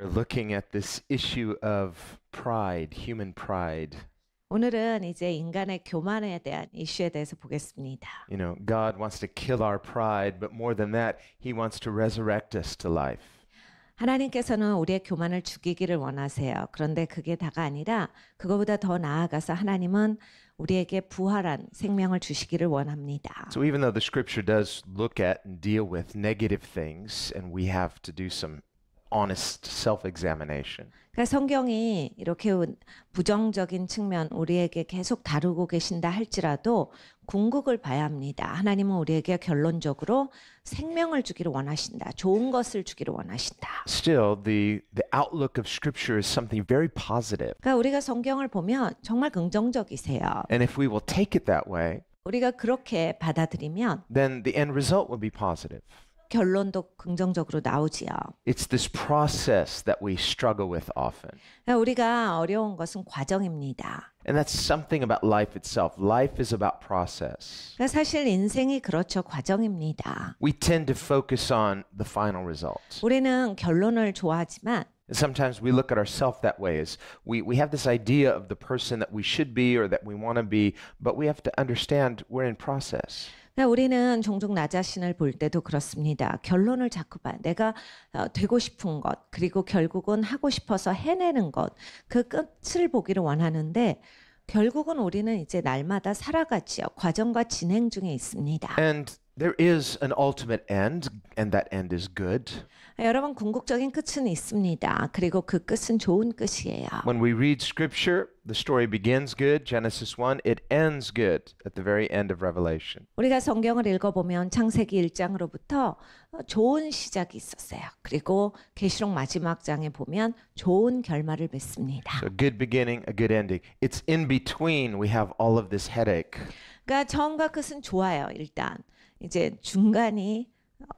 We're looking at this issue of pride, human pride. 오늘은 이제 인간의 교만에 대한 이슈에 대해서 보겠습니다. You know, God wants to kill our pride, but more than that, he wants to resurrect us to life. 하나님께서는 우리의 교만을 죽이기를 원하세요. 그런데 그게 다가 아니라 그거보다 더 나아가서 하나님은 우리에게 부활한 생명을 주시기를 원합니다. So even though the scripture does look at and deal with negative things and we have to do some honest self-examination. 그러니까 성경이 이렇게 부정적인 측면 우리에게 계속 다루고 계신다 할지라도 궁극을 봐야 합니다. 하나님은 우리에게 결론적으로 생명을 주기를 원하신다. 좋은 것을 주기를 원하신다. Still, the the outlook of Scripture is something very positive. 그러니까 우리가 성경을 보면 정말 긍정적이세요. And if we will take it that way, 우리가 그렇게 받아들이면, then the end result will be positive. 결론도 긍정적으로 나오지요. It's this process that we struggle with often. 우리가 어려운 것은 과정입니다. And that's something about life itself. Life is about process. 사실 인생이 그렇죠. 과정입니다. We tend to focus on the final results. 우리는 결론을 좋아하지만 Sometimes we look at ourselves that way as we, we have this idea of the person that we should be or that we want to be, but we have to understand we're in process. 우리는 종종 나 자신을 볼 때도 그렇습니다. 결론을 자꾸 봐. 내가 어, 되고 싶은 것, 그리고 결국은 하고 싶어서 해내는 것, 그 끝을 보기를 원하는데, 결국은 우리는 이제 날마다 살아가지요. 과정과 진행 중에 있습니다. And there is an ultimate end, and that end is good. 여러분 궁극적인 끝은 있습니다. 그리고 그 끝은 좋은 끝이에요. When we read scripture, the story begins good, Genesis 1, it ends good at the very end of Revelation. 우리가 성경을 읽어 보면 창세기 1장으로부터 좋은 시작이 있었어요. 그리고 계시록 마지막 장에 보면 좋은 결말을 맺습니다. So good beginning, a good ending. It's in between we have all of this headache. 그러니까 처음과 끝은 좋아요, 일단. 이제 중간이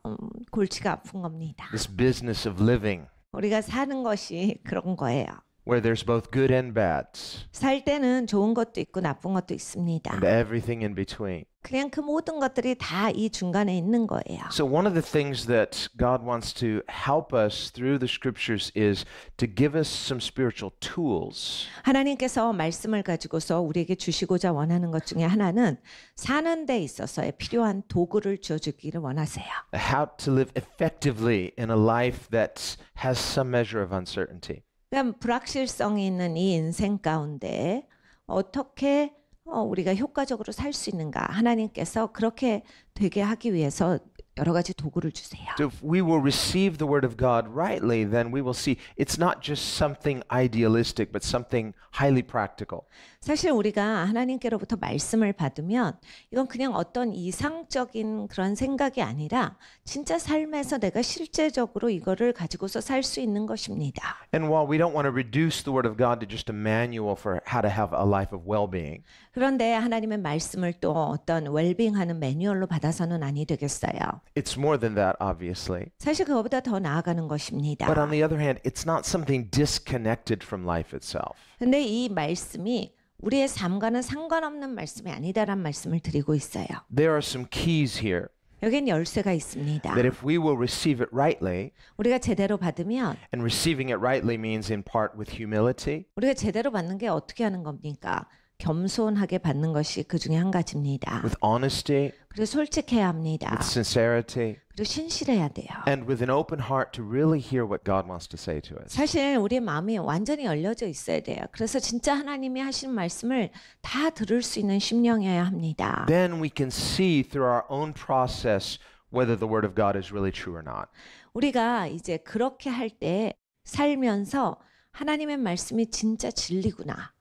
음, 골치가 아픈 겁니다. This business of living, 우리가 사는 것이 그런 거예요. where there's both good and bad, 살 때는 좋은 것도 있고 나쁜 것도 있습니다. and everything in between. 그냥 그 모든 것들이 다 이 중간에 있는 거예요. So one of the things that God wants to help us through the scriptures is to give us some spiritual tools. 하나님께서 말씀을 가지고서 우리에게 주시고자 원하는 것 중에 하나는 사는 데 있어서의 필요한 도구를 주어 주기를 원하세요. How to live effectively in a life that has some measure of uncertainty. 그러니까 불확실성이 있는 이 인생 가운데 어떻게 어, 우리가 효과적으로 살 수 있는가? 하나님께서 그렇게 되게 하기 위해서 여러 가지 도구를 주세요. So if we will receive the word of God rightly, then we will see it's not just something idealistic, but something highly practical. 사실 우리가 하나님께로부터 말씀을 받으면 이건 그냥 어떤 이상적인 그런 생각이 아니라 진짜 삶에서 내가 실제적으로 이거를 가지고서 살 수 있는 것입니다. And while we don't want to reduce the word of God to just a manual for how to have a life of well-being. 그런데 하나님의 말씀을 또 어떤 웰빙하는 매뉴얼로 받아서는 아니 되겠어요. It's more than that, obviously. 사실 그거보다 더 나아가는 것입니다. But on the other hand, it's not something disconnected from life itself. 근데 이 말씀이 우리의 삶과는 상관없는 말씀이 아니다란 말씀을 드리고 있어요. There are some keys here. 여기엔 열쇠가 있습니다. That if we will receive it rightly, 우리가 제대로 받으면, and receiving it rightly means in part with humility. 우리가 제대로 받는 게 어떻게 하는 겁니까? 겸손하게 받는 것이 그 중에 한 가지입니다. With honesty, 그리고 솔직해야 합니다. With sincerity, 그리고 신실해야 돼요. And with an open heart to really hear what God wants to say to us. 사실 우리의 마음이 완전히 열려져 있어야 돼요. 그래서 진짜 하나님이 하시는 말씀을 다 들을 수 있는 심령이어야 합니다. Then we can see through our own process whether the word of God is really true or not. 우리가 이제 그렇게 할 때 살면서 하나님의 말씀이 진짜 진리구나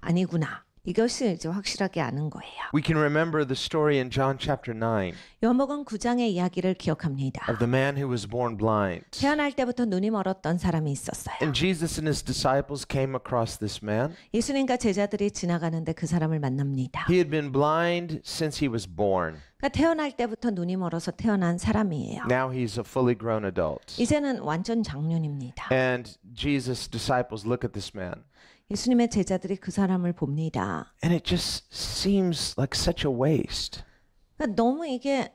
아니구나 이것을 이제 확실하게 아는 거예요. We can remember the story in John chapter 9 요한복음 9장의 이야기를 기억합니다. of the man who was born blind. 태어날 때부터 눈이 멀었던 사람이 있었어요. And Jesus and his disciples came across this man. 예수님과 제자들이 지나가는데 그 사람을 만납니다. He had been blind since he was born. 그러니까 태어날 때부터 눈이 멀어서 태어난 사람이에요. Now he's a fully grown adult. 이제는 완전 장년입니다. And Jesus' disciples look at this man. 예수님의 제자들이 그 사람을 봅니다. And it just seems like such a waste. 그러니까 너무 이게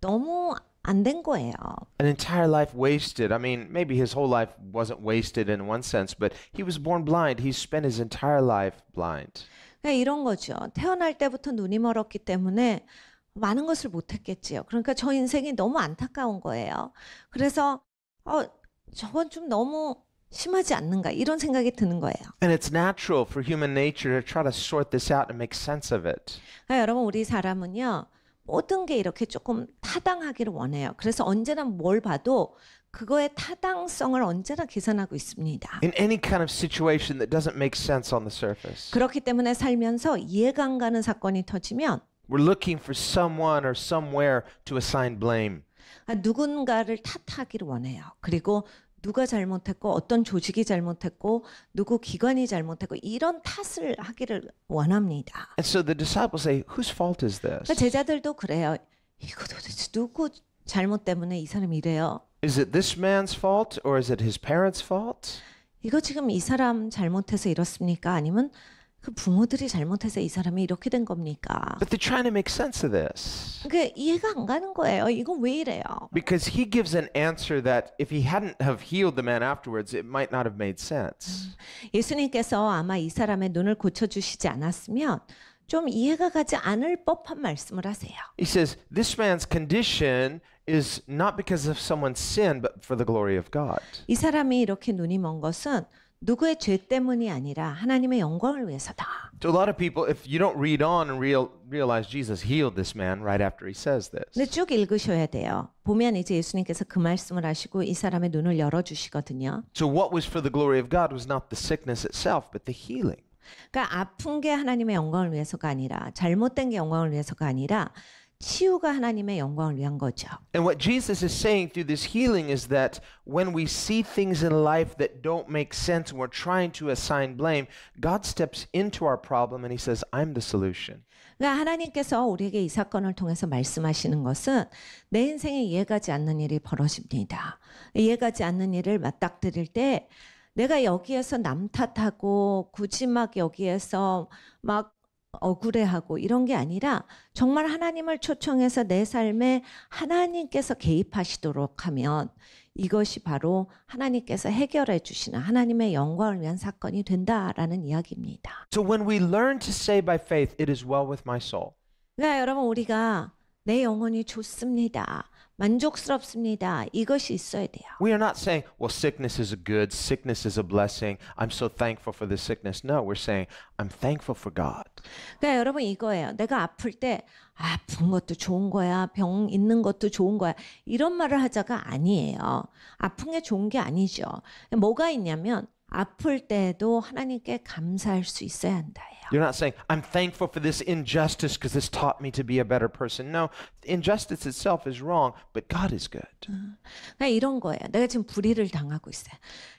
너무 안 된 거예요. An entire life wasted. I mean, maybe his whole life wasn't wasted in one sense, but he was born blind. He spent his entire life blind. 그러니까 이런 거죠. 태어날 때부터 눈이 멀었기 때문에 많은 것을 못했겠지요. 그러니까 저 인생이 너무 안타까운 거예요. 그래서 어 저건 좀 너무 심하지 않는가 이런 생각이 드는 거예요. And it's natural for human nature to try to sort this out and make sense of it. 그러니까 여러분 우리 사람은요 모든 게 이렇게 조금 타당하기를 원해요. 그래서 언제나 뭘 봐도 그거의 타당성을 언제나 계산하고 있습니다. In any kind of situation that doesn't make sense on the surface. 그렇기 때문에 살면서 이해가 안 가는 사건이 터지면 We're looking for someone or somewhere to assign blame. 누군가를 탓하기를 원해요. 그리고 누가 잘못했고 어떤 조직이 잘못했고 누구 기관이 잘못했고 이런 탓을 하기를 원합니다. And so the disciples say, whose fault is this? 그러니까 제자들도 그래요. 이거 도대체 누구 잘못 때문에 이 사람이 이래요? Is it this man's fault or is it his parents' fault? 이거 지금 이 사람 잘못해서 이렇습니까? 아니면 그 부모들이 잘못해서 이 사람이 이렇게 된 겁니까? But they're trying to make sense of this. 그 이해가 안 가는 거예요. 이건 왜 이래요? Because he gives an answer that if he hadn't have healed the man afterwards, it might not have made sense. 예수님께서 아마 이 사람의 눈을 고쳐 주시지 않았으면 좀 이해가 가지 않을 법한 말씀을 하세요. He says, "This man's condition is not because of someone's sin, but for the glory of God." 이 사람이 이렇게 눈이 먼 것은 누구의 죄 때문이 아니라 하나님의 영광을 위해서다. To a lot of people, if you don't read on and real, realize Jesus healed this man right after he says this. 근데 쭉 읽으셔야 돼요. 보면 이제 예수님께서 그 말씀을 하시고 이 사람의 눈을 열어 주시거든요. So what was for the glory of God was not the sickness itself, but the healing. 그러니까 아픈 게 하나님의 영광을 위해서가 아니라 잘못된 게 영광을 위해서가 아니라 치유가 하나님의 영광을 위한 거죠. And what Jesus is saying through this healing is that when we see things in life that don't make sense and we're trying to assign blame, God steps into our problem and he says, "I'm the solution." 그러니까 하나님께서 우리에게 이 사건을 통해서 말씀하시는 것은 내 인생에 이해가지 않는 일이 벌어집니다. 이해가지 않는 일을 맞닥뜨릴 때 내가 여기에서 남 탓하고 굳이 막 여기에서 막 억울해하고 이런 게 아니라 정말 하나님을 초청해서 내 삶에 하나님께서 개입하시도록 하면 이것이 바로 하나님께서 해결해 주시는 하나님의 영광을 위한 사건이 된다라는 이야기입니다. So when we learn to say by faith, it is well with my soul. 그러니까 여러분 우리가 내 영혼이 좋습니다. 만족스럽습니다. 이것이 있어야 돼요. We are not saying, well, sickness is a good, sickness is a blessing. I'm so thankful for this sickness. No, we're saying, I'm thankful for God. 그러니까 여러분 이거예요. 내가 아플 때 아, 아픈 것도 좋은 거야. 병 있는 것도 좋은 거야. 이런 말을 하자가 아니에요. 아픈 게 좋은 게 아니죠. 뭐가 있냐면 아플 때도 하나님께 감사할 수 있어야 한다예요. You're not saying I'm thankful for this injustice because this taught me to be a better person. No, injustice itself is wrong, but God is good. 음. 그러니까 이런 거예요. 내가 지금 불의를 당하고 있어요.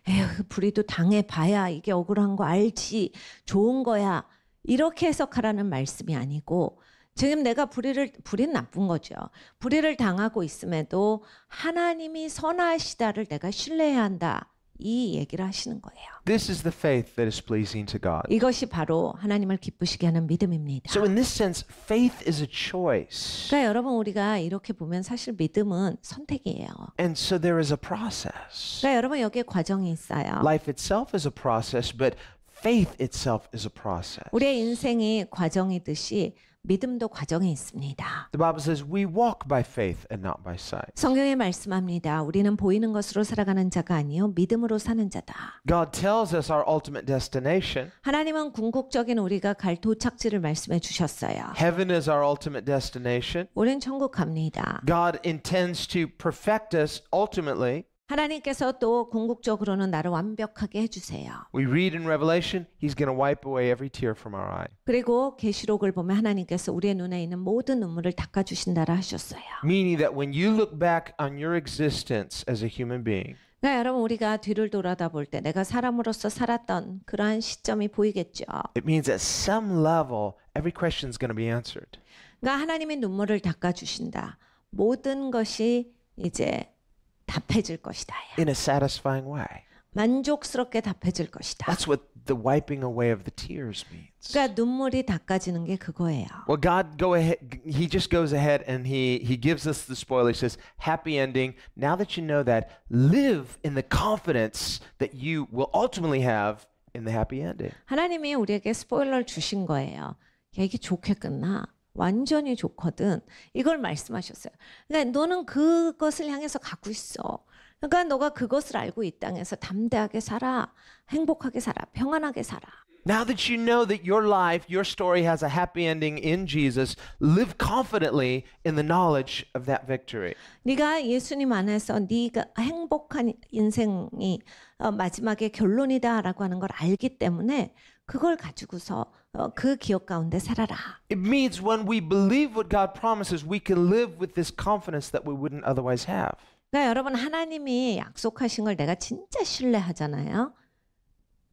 에휴, 그 불의도 당해 봐야 이게 억울한 거 알지. 좋은 거야. 이렇게 해석하라는 말씀이 아니고 지금 내가 불의를 불의 나쁜 거죠. 불의를 당하고 있음에도 하나님이 선하시다를 내가 신뢰해야 한다. 이 얘기를 하시는 거예요. This is the faith that is pleasing to God. 이것이 바로 하나님을 기쁘시게 하는 믿음입니다. So in this sense, faith is a choice. 그러니까 여러분 우리가 이렇게 보면 사실 믿음은 선택이에요. And so there is a process. 그러니까 여러분 여기에 과정이 있어요. Life itself is a process, but faith itself is a process. 우리의 인생이 과정이듯이 믿음도 과정에 있습니다. The Bible says we walk by faith and not by sight. 성경에 말씀합니다. 우리는 보이는 것으로 살아가는 자가 아니요 믿음으로 사는 자다. God tells us our ultimate destination. 하나님은 궁극적인 우리가 갈 도착지를 말씀해 주셨어요. Heaven is our ultimate destination. 우리는 천국 갑니다. God intends to perfect us ultimately. 하나님께서 또 궁극적으로는 나를 완벽하게 해주세요. We read in Revelation, He's going to wipe away every tear from our eye. 그리고 계시록을 보면 하나님께서 우리의 눈에 있는 모든 눈물을 닦아 주신다라 하셨어요. Meaning that when you look back on your existence as a human being. 그러니까 여러분 우리가 뒤를 돌아다 볼 때 내가 사람으로서 살았던 그러한 시점이 보이겠죠. It means at some level, every question is going to be answered. 그러니까 하나님의 눈물을 닦아 주신다. 모든 것이 이제 답해줄 것이다. in a satisfying way. 만족스럽게 답해줄 것이다. That's what the wiping away of the tears means. 그러니까 눈물이 닦아지는 게 그거예요. Well, God go ahead. He just goes ahead and he he gives us the spoiler. He says, "Happy ending. Now that you know that, live in the confidence that you will ultimately have in the happy ending." 하나님이 우리에게 스포일러를 주신 거예요. 야 이게 좋게 끝나. 완전히 좋거든. 이걸 말씀하셨어요. 그러니까 너는 그것을 향해서 가고 있어. 그러니까 너가 그것을 알고 이 땅에서 담대하게 살아. 행복하게 살아. 평안하게 살아. Now that you know that your life, your story has a happy ending in Jesus, live confidently in the knowledge of that victory. 네가 예수님 안에서 네가 행복한 인생이 어, 마지막에 결론이다라고 하는 걸 알기 때문에 그걸 가지고서 그 기억 가운데 살아라. It means when we believe what God promises, we can live with this confidence that we wouldn't otherwise have. 그러니까 여러분 하나님이 약속하신 걸 내가 진짜 신뢰하잖아요.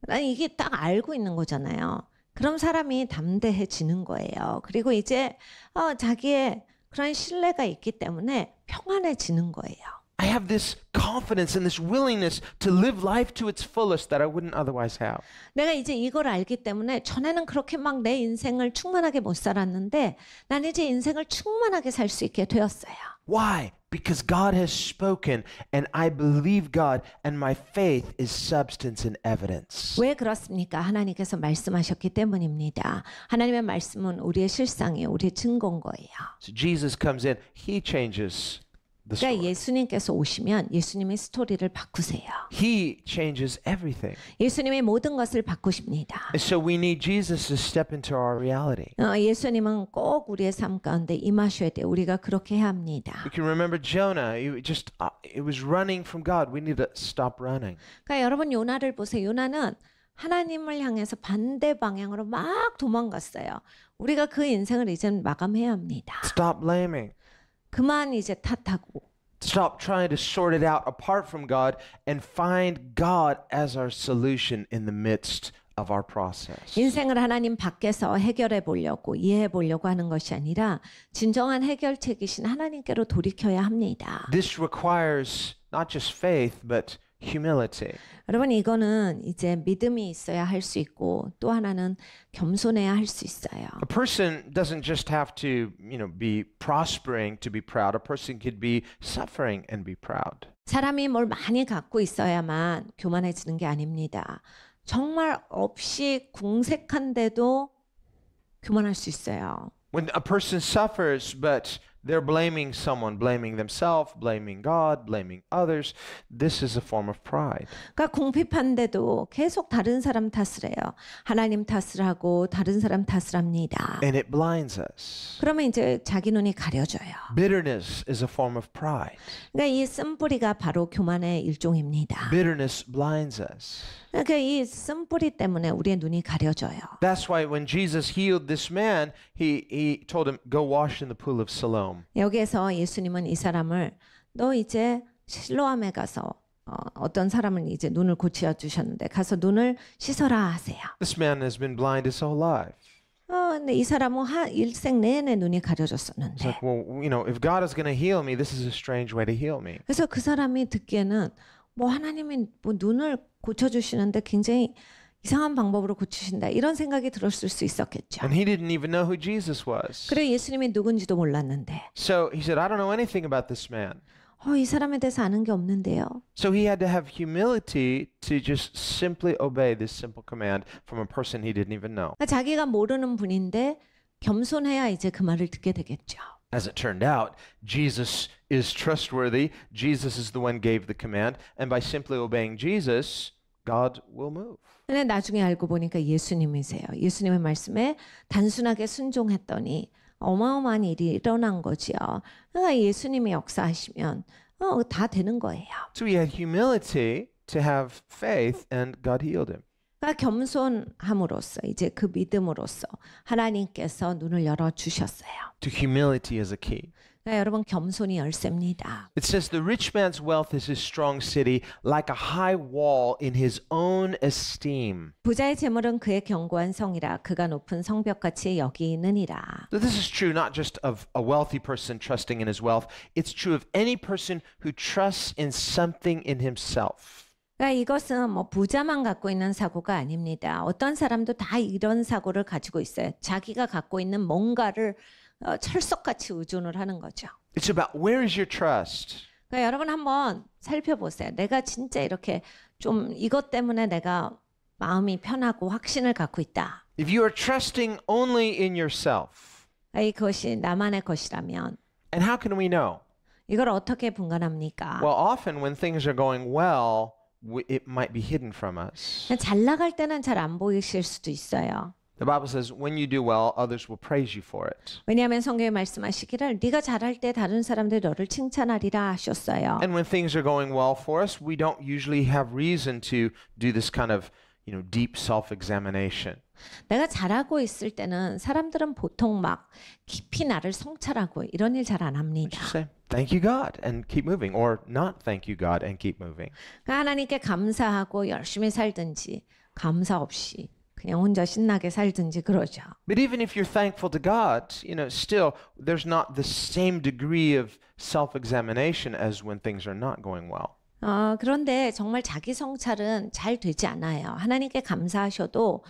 난 이게 딱 알고 있는 거잖아요. 그럼 사람이 담대해지는 거예요. 그리고 이제 어, 자기의 그런 신뢰가 있기 때문에 평안해지는 거예요. I have this confidence and this willingness to live life to its fullest that I wouldn't otherwise have. 내가 이제 이걸 알기 때문에 전에는 그렇게 막 내 인생을 충만하게 못 살았는데 난 이제 인생을 충만하게 살 수 있게 되었어요. Why? Because God has spoken and I believe God and my faith is substance and evidence. 왜 그렇습니까? 하나님께서 말씀하셨기 때문입니다. 하나님의 말씀은 우리의 실상이 우리의 증거인 거예요. So Jesus comes in, he changes 그러니까 예수님께서 오시면 예수님의 스토리를 바꾸세요. He changes everything. 예수님의 모든 것을 바꾸십니다. And so we need Jesus to step into our reality. 어, 예수님은 꼭 우리의 삶 가운데 임하셔야 돼. 우리가 그렇게 해야 합니다. You can remember Jonah. He just it was running from God. We need to stop running. 그러니까 여러분 요나를 보세요. 요나는 하나님을 향해서 반대 방향으로 막 도망갔어요. 우리가 그 인생을 이제 마감해야 합니다. Stop blaming. 그만 이제 탓하고 Stop trying to sort it out apart from God and find God as our solution in the midst of our process. 인생을 하나님 밖에서 해결해 보려고 이해해 보려고 하는 것이 아니라 진정한 해결책이신 하나님께로 돌이켜야 합니다. This requires not just faith but humility. 여러분 이거는 이제 믿음이 있어야 할 수 있고 또 하나는 겸손해야 할 수 있어요. A person doesn't just have to, you know, be prospering to be proud. A person could be suffering and be proud. 사람이 뭘 많이 갖고 있어야만 교만해지는 게 아닙니다. 정말 없이 궁색한데도 교만할 수 있어요. When a person suffers but They're blaming someone, blaming themselves, blaming God, blaming others. This is a form of pride. 그러니까 궁핍한데도 계속 다른 사람 탓을 해요. 하나님 탓을 하고 다른 사람 탓을 합니다. And it blinds us. 그러면 이제 자기 눈이 가려져요. Bitterness is a form of pride. 그러니까 이 쓴뿌리가 바로 교만의 일종입니다. Bitterness blinds us. 그러니까 이 쓴뿌리 때문에 우리의 눈이 가려져요. That's why when Jesus healed this man, he he told him go wash in the pool of Siloam. Capernaum. 여기에서 예수님은 이 사람을 너 이제 실로암에 가서 어, 어떤 사람을 이제 눈을 고치어 주셨는데 가서 눈을 씻어라 하세요. This man has been blind his whole life. 어, 근데 이 사람은 하, 일생 내내 눈이 가려졌었는데. Like, well, you know, if God is going to heal me, this is a strange way to heal me. 그래서 그 사람이 듣기에는 뭐 하나님이 뭐 눈을 고쳐 주시는데 굉장히 이상한 방법으로 고치신다 이런 생각이 들었을 수 있었겠죠. And he didn't even know who Jesus was. 그래 예수님이 누군지도 몰랐는데. So he said, I don't know anything about this man. 어, 이 사람에 대해서 아는 게 없는데요. So he had to have humility to just simply obey this simple command from a person he didn't even know. 자기가 모르는 분인데 겸손해야 이제 그 말을 듣게 되겠죠. As it turned out, Jesus is trustworthy. Jesus is the one gave the command, and by simply obeying Jesus, God will move. 근데 나중에 알고 보니까 예수님이세요. 예수님의 말씀에 단순하게 순종했더니 어마어마한 일이 일어난 거지요. 그러니까 예수님이 역사하시면 어, 다 되는 거예요. So he had humility to have faith and God healed him. 그러니까 겸손함으로써 이제 그 믿음으로써 하나님께서 눈을 열어 주셨어요. To humility is a key. 그러니까 여러분 겸손이 열쇠입니다. It says the rich man's wealth is his strong city, like a high wall in his own esteem. 부자의 재물은 그의 견고한 성이라 그가 높은 성벽같이 여기느니라. So this is true not just of a wealthy person trusting in his wealth. It's true of any person who trusts in something in himself. 그러니까 이것은 뭐 부자만 갖고 있는 사고가 아닙니다. 어떤 사람도 다 이런 사고를 가지고 있어요. 자기가 갖고 있는 뭔가를 어, 철석같이 의존을 하는 거죠. It's about where is your trust? 그러니까 여러분 한번 살펴보세요. 내가 진짜 이렇게 좀 이것 때문에 내가 마음이 편하고 확신을 갖고 있다. If you are trusting only in yourself. 이것이 나만의 것이라면. And how can we know? 이걸 어떻게 분간합니까? Well, often when things are going well, it might be hidden from us. 잘 나갈 때는 잘 안 보이실 수도 있어요. The Bible says, when you do well, others will praise you for it. 왜냐하면 성경에 말씀하시기를 네가 잘할 때 다른 사람들이 너를 칭찬하리라 하셨어요. And when things are going well for us, we don't usually have reason to do this kind of, you know, deep self-examination. 내가 잘하고 있을 때는 사람들은 보통 막 깊이 나를 성찰하고 이런 일 합니다. Thank you God and keep moving or not thank you God and keep moving. 하나님께 감사하고 열심히 살든지 감사 없이 그냥 혼자 신나게 살든지 그러죠. But even if you're thankful to God, you know, still there's not the same degree of self-examination as when things are not going well. 어, 그런데 정말 자기 성찰은 잘 되지 않아요. 하나님께 감사하셔도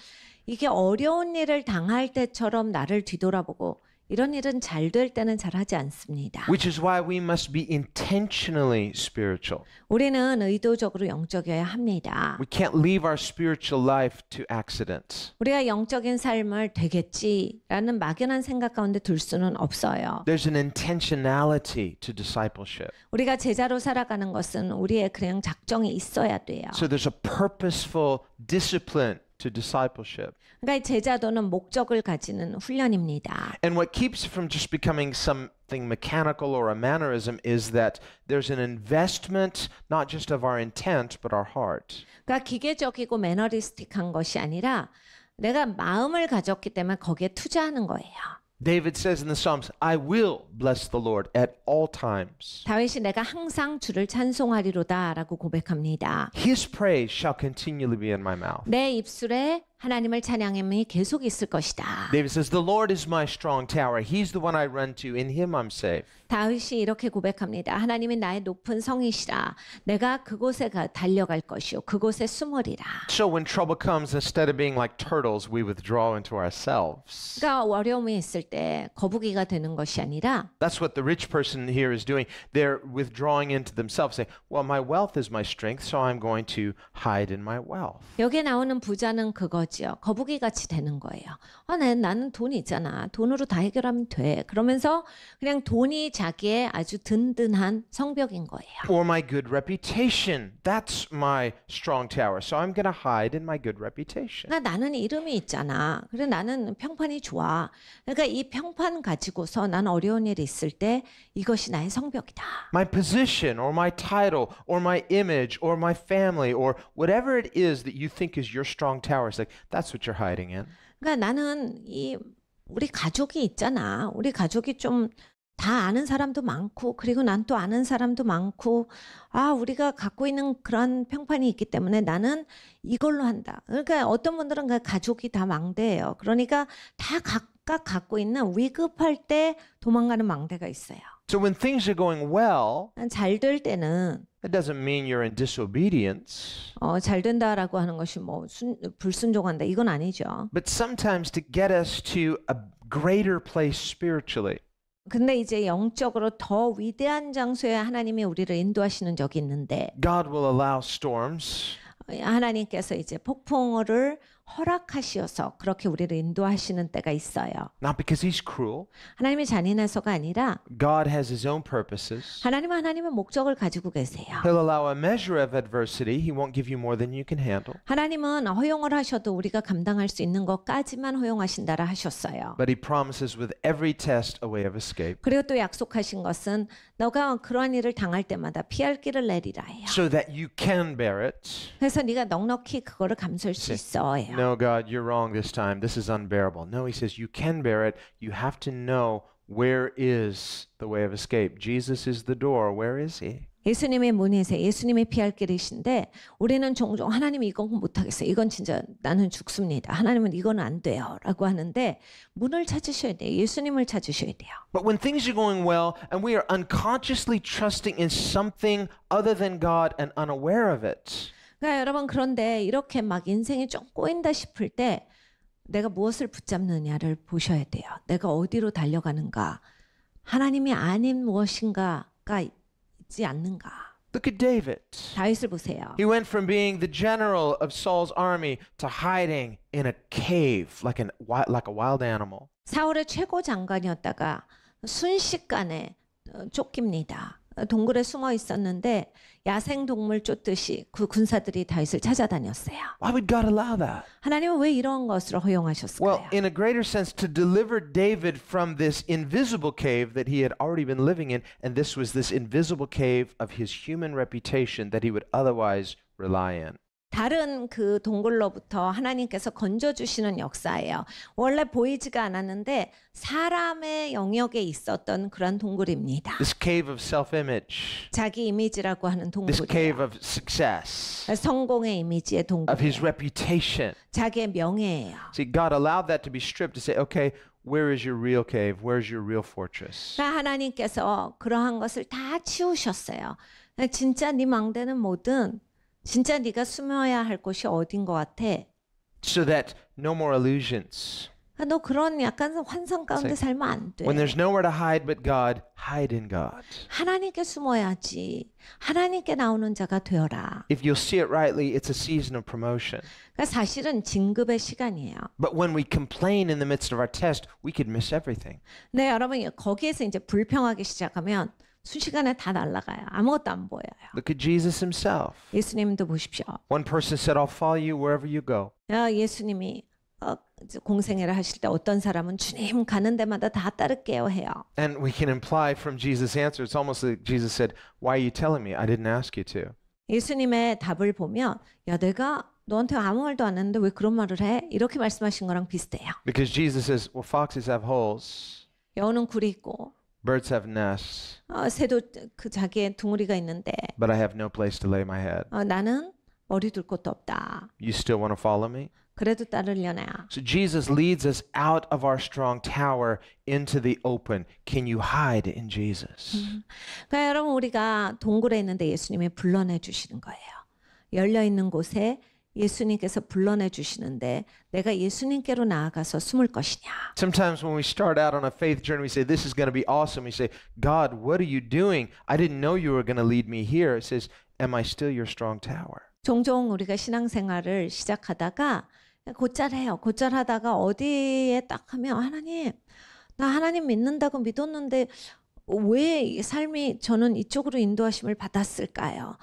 이게 어려운 일을 당할 때처럼 나를 뒤돌아보고 이런 일은 잘 될 때는 잘 하지 않습니다. Which is why we must be intentionally spiritual. 우리는 의도적으로 영적이어야 합니다. We can't leave our spiritual life to accidents. 우리가 영적인 삶을 되겠지라는 막연한 생각 가운데 둘 수는 없어요. There's an intentionality to discipleship. 우리가 제자로 살아가는 것은 우리의 그냥 작정이 있어야 돼요. So there's a purposeful discipline to discipleship. 그러니까 제자도는 목적을 가지는 훈련입니다. And what keeps from just becoming something mechanical or a mannerism is that there's an investment not just of our intent but our heart. 그러니까 기계적이고 매너리스틱한 것이 아니라 내가 마음을 가졌기 때문에 거기에 투자하는 거예요. David says in the Psalms, I will bless the Lord at all times. His praise shall continually be in my mouth. 하나님을 찬양함이 계속 있을 것이다. David says, "The Lord is my strong tower. He's the one I run to. In Him I'm safe." 다윗이 이렇게 고백합니다. 하나님은 나의 높은 성이시라. 내가 그곳에 가, 달려갈 것이요 그곳에 숨으리라. So when trouble comes, instead of being like turtles, we withdraw into ourselves. 그러니까 어려움이 있을 때 거북이가 되는 것이 아니라. That's what the rich person here is doing. They're withdrawing into themselves, saying, "Well, my wealth is my strength, so I'm going to hide in my wealth." 여기 나오는 부자는 그거. 거지요. 거북이 같이 되는 거예요. 아, 난, 나는 돈이 있잖아. 돈으로 다 해결하면 돼. 그러면서 그냥 돈이 자기의 아주 든든한 성벽인 거예요. For my good reputation. That's my strong tower. So I'm going to hide in my good reputation. 그러니까 나는 이름이 있잖아. 그래 나는 평판이 좋아. 그러니까 이 평판 가지고서 난 어려운 일이 있을 때 이것이 나의 성벽이다. My position or my title or my image or my family or whatever it is that you think is your strong tower. It's like That's what you're hiding in. 그러니까 나는 이 우리 가족이 있잖아. 우리 가족이 좀 다 아는 사람도 많고, 그리고 난 또 아는 사람도 많고, 아, 우리가 갖고 있는 그런 평판이 있기 때문에 나는 이걸로 한다. 그러니까 어떤 분들은 그 가족이 다 망대예요. 그러니까 다 각각 갖고 있는 위급할 때 도망가는 망대가 있어요. So when things are going well, 잘될 때는 That doesn't mean you're in disobedience. 어, 잘 된다라고 하는 것이 뭐 순, 불순종한다 이건 아니죠. But sometimes to get us to a greater place spiritually. 근데 이제 영적으로 더 위대한 장소에 하나님이 우리를 인도하시는 적이 있는데 God will allow storms. 하나님께서 이제 폭풍을 허락하시어서 그렇게 우리를 인도하시는 때가 있어요. Not because he's cruel. 하나님이 잔인해서가 아니라 God has his own purposes. 하나님은 하나님의 목적을 가지고 계세요. He'll allow a measure of adversity. He won't give you more than you can handle. 하나님은 허용을 하셔도 우리가 감당할 수 있는 것까지만 허용하신다라 하셨어요. But he promises with every test a way of escape. 그리고 또 약속하신 것은 너가 그러한 일을 당할 때마다 피할 길을 내리라 해요. So that you can bear it. 그래서 네가 넉넉히 그거를 감수할 수 있어요. No, God, you're wrong this time. This is unbearable. No, he says, You can bear it. You have to know where is the way of escape. Jesus is the door. Where is he? 예수님의 문에서, 예수님의 피할 길이신데 우리는 종종 하나님 이건 못하겠어요. 이건 진짜 나는 죽습니다. 하나님은 이건 안 돼요라고 하는데 문을 찾으셔야 돼요. 예수님을 찾으셔야 돼요. But when things are going well and we are unconsciously trusting in something other than God and unaware of it. 그러니까 여러분 그런데 이렇게 막 인생이 좀 꼬인다 싶을 때 내가 무엇을 붙잡느냐를 보셔야 돼요. 내가 어디로 달려가는가. 하나님이 아닌 무엇인가가 있지 않는가. Look at David. 다윗을 보세요. He went from being the general of Saul's army to hiding in a cave like an like a wild animal. 사울의 최고 장관이었다가 순식간에 쫓깁니다. 동굴에 숨어 있었는데 야생 동물 쫓듯이 그 군사들이 다윗을 찾아다녔어요. Why would God allow that? 하나님은 왜 이런 것을 허용하셨을까요? Well, in a greater sense to deliver David from this invisible cave that he had already been living in and this was this invisible cave of his human reputation that he would otherwise rely on. 다른 그 동굴로부터 하나님께서 건져주시는 역사예요. 원래 보이지가 않았는데 사람의 영역에 있었던 그런 동굴입니다. This cave of self-image. 자기 이미지라고 하는 동굴이에요. This cave of success. 성공의 이미지의 동굴. Of his reputation. 자기의 명예예요. See, God allowed that to be stripped to say, okay. Where is your real cave? Where's your real fortress? 하나님께서 그러한 것을 다 치우셨어요. 진짜 네 망대는 뭐든 진짜 네가 숨어야 할 곳이 어딘 것 같아. So that no more illusions. 아, 너 그런 약간 환상 가운데 like, 살면 안 돼. When there's nowhere to hide but God, hide in God. 하나님께 숨어야지. 하나님께 나오는 자가 되어라. If you'll see it rightly, it's a season of promotion. 그러니까 사실은 진급의 시간이에요. But when we complain in the midst of our test, we could miss everything. 네, 여러분 거기에서 이제 불평하기 시작하면 순식간에 다 날아가요. 아무것도 안 보여요. Look at Jesus himself. 예수님도 보십시오. One person said, "I'll follow you wherever you go." 야, 예수님이 어, 공생애를 하실 때 어떤 사람은 주님 가는 데마다 다 따를게요 해요. And we can imply from Jesus' answer, it's almost like Jesus said, "Why are you telling me? I didn't ask you to." 예수님의 답을 보면 야 내가 너한테 아무 말도 안 했는데 왜 그런 말을 해? 이렇게 말씀하신 거랑 비슷해요. Because Jesus says, "Well, foxes have holes." 여우는 굴이 있고 Birds have nests. 어, 새도 그 자기의 둥우리가 있는데. But I have no place to lay my head. 어, 나는 머리 둘 곳도 없다. You still want to follow me? 그래도 따르려나. So Jesus leads us out of our strong tower into the open. Can you hide in Jesus? 그러니까 여러분 우리가 동굴에 있는데 예수님이 불러내 주시는 거예요. 열려 있는 곳에 예수님께서 불러내 주시는데 내가 예수님께로 나아가서 숨을 것이냐. Sometimes when we start out on a faith journey, we say this is going to be awesome. We say, God, what are you doing? I didn't know you were going to lead me here. It says, Am I still your strong tower? 종종 우리가 신앙생활을 시작하다가 곧잘해요. 곧잘하다가 어디에 딱 하면 하나님, 나 하나님 믿는다고 믿었는데 왜 삶이 저는 이쪽으로 인도하심을 받았을까요?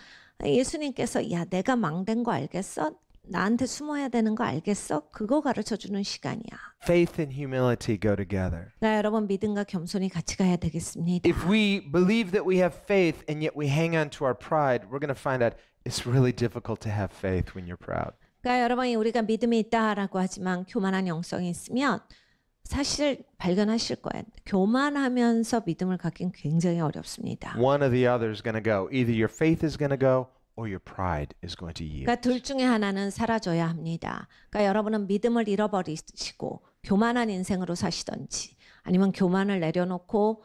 예수님께서 야 내가 망된 거 알겠어? 나한테 숨어야 되는 거 알겠어? 그거 가르쳐 주는 시간이야. Faith and humility go together. 나 여러분 믿음과 겸손이 같이 가야 되겠습니다. If we believe that we have faith and yet we hang on to our pride, we're going to find out it's really difficult to have faith when you're proud. 그러니까 여러분이 우리가 믿음이 있다라고 하지만 교만한 영성이 있으면 사실 발견하실 거예요. 교만하면서 믿음을 갖긴 굉장히 어렵습니다. One or the other is going to go. Either your faith is going to go or your pride is going to yield. 그러니까 둘 중에 하나는 사라져야 합니다. 그러니까 여러분은 믿음을 잃어버리시고 교만한 인생으로 사시던지 아니면 교만을 내려놓고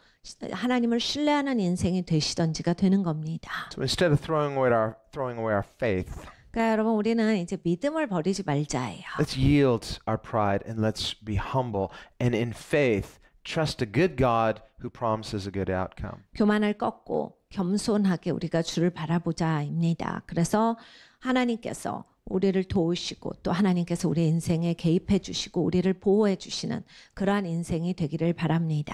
하나님을 신뢰하는 인생이 되시던지가 되는 겁니다. So instead of throwing away our throwing away our faith 그러니까 여러분 우리는 이제 믿음을 버리지 말자예요. Let's yield our pride and let's be humble and in faith trust a good God who promises a good outcome. 교만을 꺾고 겸손하게 우리가 주를 바라보자입니다. 그래서 하나님께서 우리를 도우시고 또 하나님께서 우리 인생에 개입해 주시고 우리를 보호해 주시는 그러한 인생이 되기를 바랍니다.